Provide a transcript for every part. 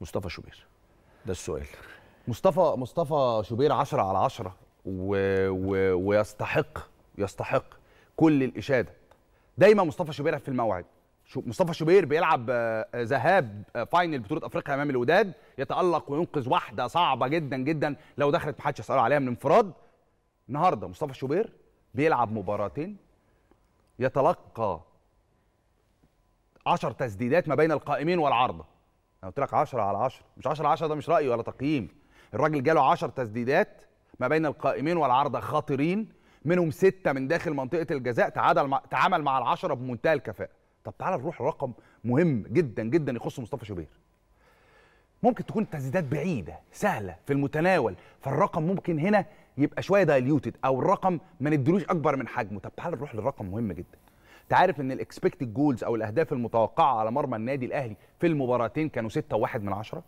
مصطفى شوبير ده السؤال مصطفى مصطفى شوبير 10 على 10 و... و... ويستحق يستحق كل الاشاده دايما مصطفى شوبير في الموعد مصطفى شوبير بيلعب آه، ذهاب فاينل بطوله افريقيا امام الوداد يتالق وينقذ واحده صعبه جدا جدا لو دخلت محدش يسال عليها من انفراد النهارده مصطفى شوبير بيلعب مباراتين يتلقى 10 تسديدات ما بين القائمين والعارضه انا قلت لك 10 على 10 مش 10 على 10 ده مش راي ولا تقييم الراجل جاله 10 تسديدات ما بين القائمين والعارضه خطيرين منهم سته من داخل منطقه الجزاء تعادل مع تعامل مع العشره بمنتهى الكفاءه طب تعالى نروح لرقم مهم جدا جدا يخص مصطفى شوبير ممكن تكون التسديدات بعيده سهله في المتناول فالرقم ممكن هنا يبقى شويه دايليوتد او الرقم ما ندلوش اكبر من حجمه طب تعالى نروح للرقم مهم جدا انت عارف ان الاكسبكتد جولز او الاهداف المتوقعه على مرمى النادي الاهلي في المباراتين كانوا 6 و1 من 10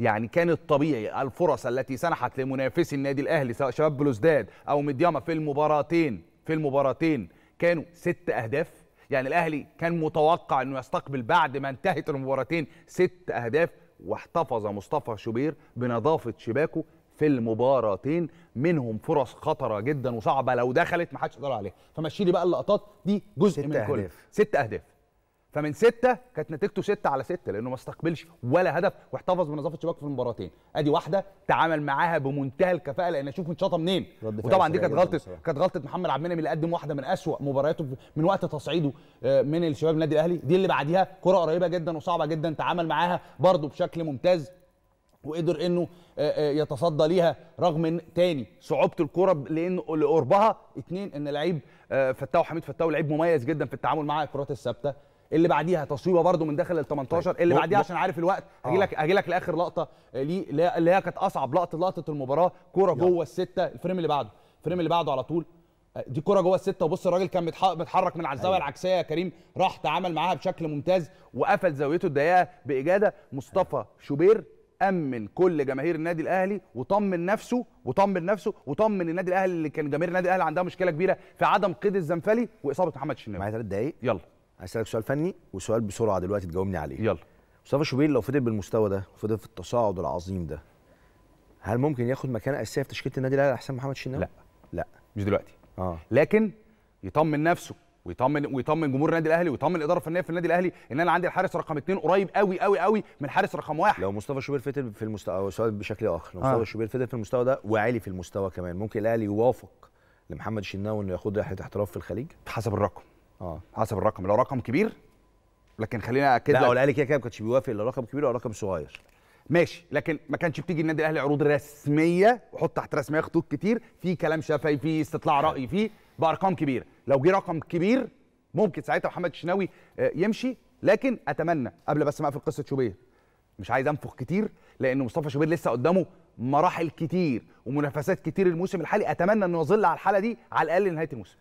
يعني كان الطبيعي الفرص التي سنحت لمنافسي النادي الاهلي سواء شباب بلوزداد او مدياما في المباراتين في المباراتين كانوا ست اهداف يعني الاهلي كان متوقع انه يستقبل بعد ما انتهت المباراتين ست اهداف واحتفظ مصطفى شوبير بنظافه شباكه في المباراتين منهم فرص خطره جدا وصعبه لو دخلت ما حدش يقدر عليها فمشي لي بقى اللقطات دي جزء من كل ست اهداف فمن ستة كانت نتيجته ستة على ستة لأنه ما استقبلش ولا هدف واحتفظ بنظافة شباك في المباراتين أدي واحدة تعامل معاها بمنتهى الكفاءة لأن أشوف متشاطة منين وطبعا دي كانت غلطة كانت غلطة محمد عبد المنعم اللي قدم واحدة من أسوأ مبارياته من وقت تصعيده آه، من الشباب النادي الأهلي دي اللي بعديها كرة قريبة جدا وصعبة جدا تعامل معاها برضه بشكل ممتاز وقدر انه آه، آه، يتصدى ليها رغم ان تاني صعوبه الكره لانه لقربها اثنين ان لعيب آه، فتاو حميد فتاو لعيب مميز جدا في التعامل مع الكرات الثابته اللي بعديها تصويبه برده من داخل ال 18 طيب. اللي بعديها عشان عارف الوقت هجي لك هجي لك لاخر لقطه ليه اللي هي كانت اصعب لقطه لقطه المباراه كوره جوه السته الفريم اللي بعده الفريم اللي بعده على طول دي كرة جوه السته وبص الراجل كان بيتحرك من على الزاويه أيوة. العكسيه يا كريم راح تعامل معاها بشكل ممتاز وقفل زاويته الضيقه باجاده مصطفى أيوة. شوبير امن كل جماهير النادي الاهلي وطمن نفسه وطمن نفسه وطمن النادي الاهلي اللي كان جماهير النادي الاهلي عندها مشكله كبيره في عدم قيد الزنفلي واصابه محمد شناوي معايا ثلاث دقايق يلا هسالك سؤال فني وسؤال بسرعه دلوقتي تجاوبني عليه يلا مصطفى شوبير لو فضل بالمستوى ده وفضل في التصاعد العظيم ده هل ممكن ياخد مكان اساسيه في تشكيله النادي الاهلي احسن محمد شناوي لا لا مش دلوقتي اه لكن يطمن نفسه ويطمن ويطمن جمهور النادي الاهلي ويطمن الاداره الفنيه في النادي الاهلي ان انا عندي الحارس رقم اثنين قريب قوي قوي قوي من حارس رقم واحد لو مصطفى شوبير فضل في المستوى سؤال بشكل اخر لو آه. مصطفى آه. شوبير فضل في المستوى ده وعالي في المستوى كمان ممكن الاهلي يوافق لمحمد الشناوي انه ياخد رحله احتراف في الخليج حسب الرقم اه حسب الرقم لو رقم كبير لكن خلينا اكد لا هو الاهلي كده كده ما كانش بيوافق الا رقم كبير او رقم صغير ماشي لكن ما كانش بتيجي النادي الاهلي عروض رسميه وحط تحت رسميه خطوط كتير في كلام شفهي في استطلاع راي فيه بارقام كبيره لو جه رقم كبير ممكن ساعتها محمد الشناوي آه، يمشي لكن اتمنى قبل بس ما اقفل قصه شوبير مش عايز انفخ كتير لان مصطفى شوبير لسه قدامه مراحل كتير ومنافسات كتير الموسم الحالي اتمنى انه يظل على الحاله دي على الاقل لنهايه الموسم